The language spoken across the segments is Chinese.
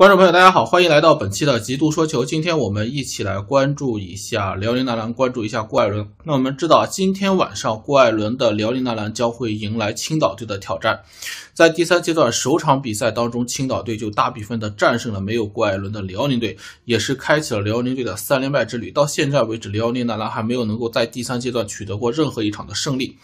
观众朋友，大家好，欢迎来到本期的极度说球。今天我们一起来关注一下辽宁男篮，关注一下郭艾伦。那我们知道，今天晚上郭艾伦的辽宁男篮将会迎来青岛队的挑战。在第三阶段首场比赛当中，青岛队就大比分的战胜了没有郭艾伦的辽宁队，也是开启了辽宁队的三连败之旅。到现在为止，辽宁男篮还没有能够在第三阶段取得过任何一场的胜利。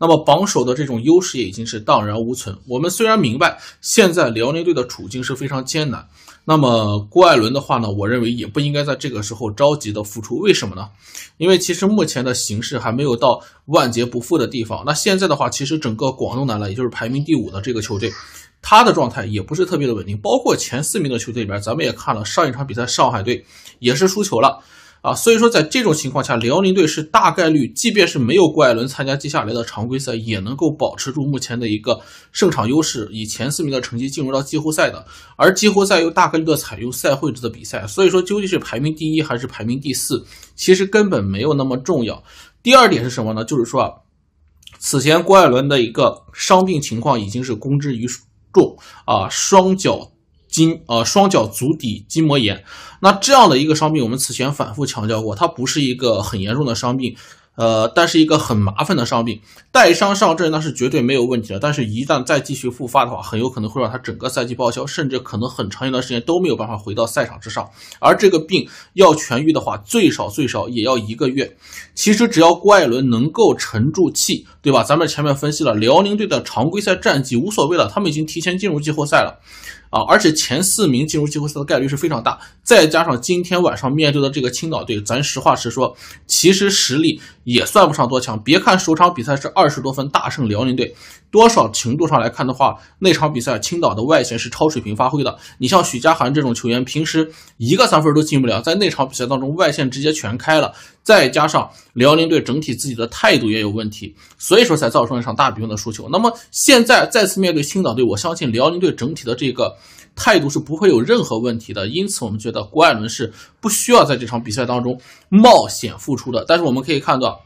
那么，榜首的这种优势也已经是荡然无存。我们虽然明白，现在辽宁队的处境是非常艰难。那么郭艾伦的话呢，我认为也不应该在这个时候着急的复出，为什么呢？因为其实目前的形势还没有到万劫不复的地方。那现在的话，其实整个广东男篮，也就是排名第五的这个球队，他的状态也不是特别的稳定。包括前四名的球队里边，咱们也看了上一场比赛，上海队也是输球了。啊，所以说在这种情况下，辽宁队是大概率，即便是没有郭艾伦参加接下来的常规赛，也能够保持住目前的一个胜场优势，以前四名的成绩进入到季后赛的。而季后赛又大概率的采用赛会制的比赛，所以说究竟是排名第一还是排名第四，其实根本没有那么重要。第二点是什么呢？就是说，此前郭艾伦的一个伤病情况已经是公之于众啊，双脚。筋啊，双脚足底筋膜炎，那这样的一个伤病，我们此前反复强调过，它不是一个很严重的伤病，呃，但是一个很麻烦的伤病。带伤上阵那是绝对没有问题的，但是一旦再继续复发的话，很有可能会让他整个赛季报销，甚至可能很长一段时间都没有办法回到赛场之上。而这个病要痊愈的话，最少最少也要一个月。其实只要郭艾伦能够沉住气，对吧？咱们前面分析了，辽宁队的常规赛战绩无所谓了，他们已经提前进入季后赛了。啊，而且前四名进入季后赛的概率是非常大，再加上今天晚上面对的这个青岛队，咱实话实说，其实实力也算不上多强。别看首场比赛是二十多分大胜辽宁队，多少程度上来看的话，那场比赛青岛的外线是超水平发挥的。你像许家涵这种球员，平时一个三分都进不了，在那场比赛当中，外线直接全开了。再加上辽宁队整体自己的态度也有问题，所以说才造成一场大比分的输球。那么现在再次面对青岛队，我相信辽宁队整体的这个态度是不会有任何问题的。因此我们觉得郭艾伦是不需要在这场比赛当中冒险复出的。但是我们可以看到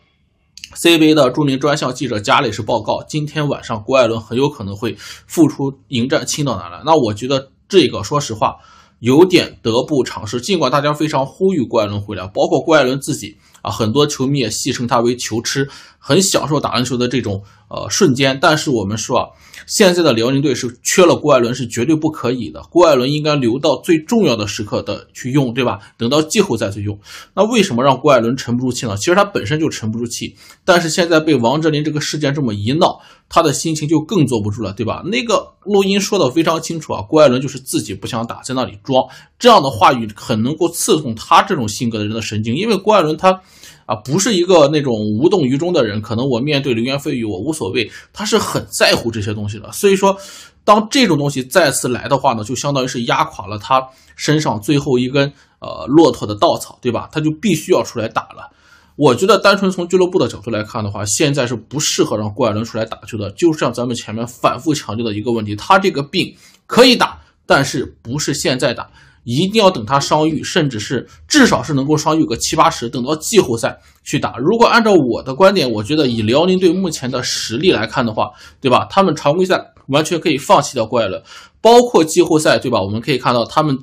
，CBA 的著名专项记者加里是报告，今天晚上郭艾伦很有可能会复出迎战青岛男篮。那我觉得这个，说实话。有点得不偿失，尽管大家非常呼吁郭艾伦回来，包括郭艾伦自己啊，很多球迷也戏称他为“球痴”，很享受打篮球的这种。呃，瞬间，但是我们说啊，现在的辽宁队是缺了郭艾伦是绝对不可以的，郭艾伦应该留到最重要的时刻的去用，对吧？等到季后赛去用。那为什么让郭艾伦沉不住气呢？其实他本身就沉不住气，但是现在被王哲林这个事件这么一闹，他的心情就更坐不住了，对吧？那个录音说的非常清楚啊，郭艾伦就是自己不想打，在那里装，这样的话语很能够刺痛他这种性格的人的神经，因为郭艾伦他。啊，不是一个那种无动于衷的人，可能我面对流言蜚语我无所谓，他是很在乎这些东西的。所以说，当这种东西再次来的话呢，就相当于是压垮了他身上最后一根呃骆驼的稻草，对吧？他就必须要出来打了。我觉得单纯从俱乐部的角度来看的话，现在是不适合让郭艾伦出来打球的。就像咱们前面反复强调的一个问题，他这个病可以打，但是不是现在打。一定要等他伤愈，甚至是至少是能够伤愈个七八十，等到季后赛去打。如果按照我的观点，我觉得以辽宁队目前的实力来看的话，对吧？他们常规赛完全可以放弃掉怪了，包括季后赛，对吧？我们可以看到他们，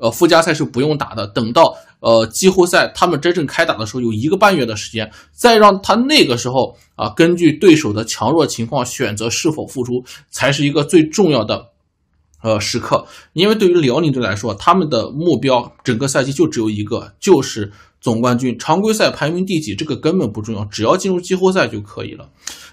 呃，附加赛是不用打的。等到呃季后赛，他们真正开打的时候，有一个半月的时间，再让他那个时候啊，根据对手的强弱情况选择是否复出，才是一个最重要的。呃，时刻，因为对于辽宁队来说，他们的目标整个赛季就只有一个，就是。总冠军常规赛排名第几，这个根本不重要，只要进入季后赛就可以了。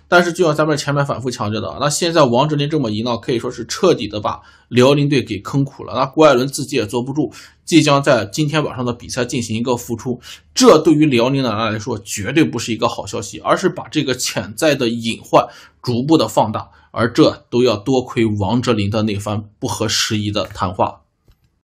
但是，就像咱们前面反复强调的，那现在王哲林这么一闹，可以说是彻底的把辽宁队给坑苦了。那郭艾伦自己也坐不住，即将在今天晚上的比赛进行一个复出。这对于辽宁男篮来说，绝对不是一个好消息，而是把这个潜在的隐患逐步的放大。而这都要多亏王哲林的那番不合时宜的谈话。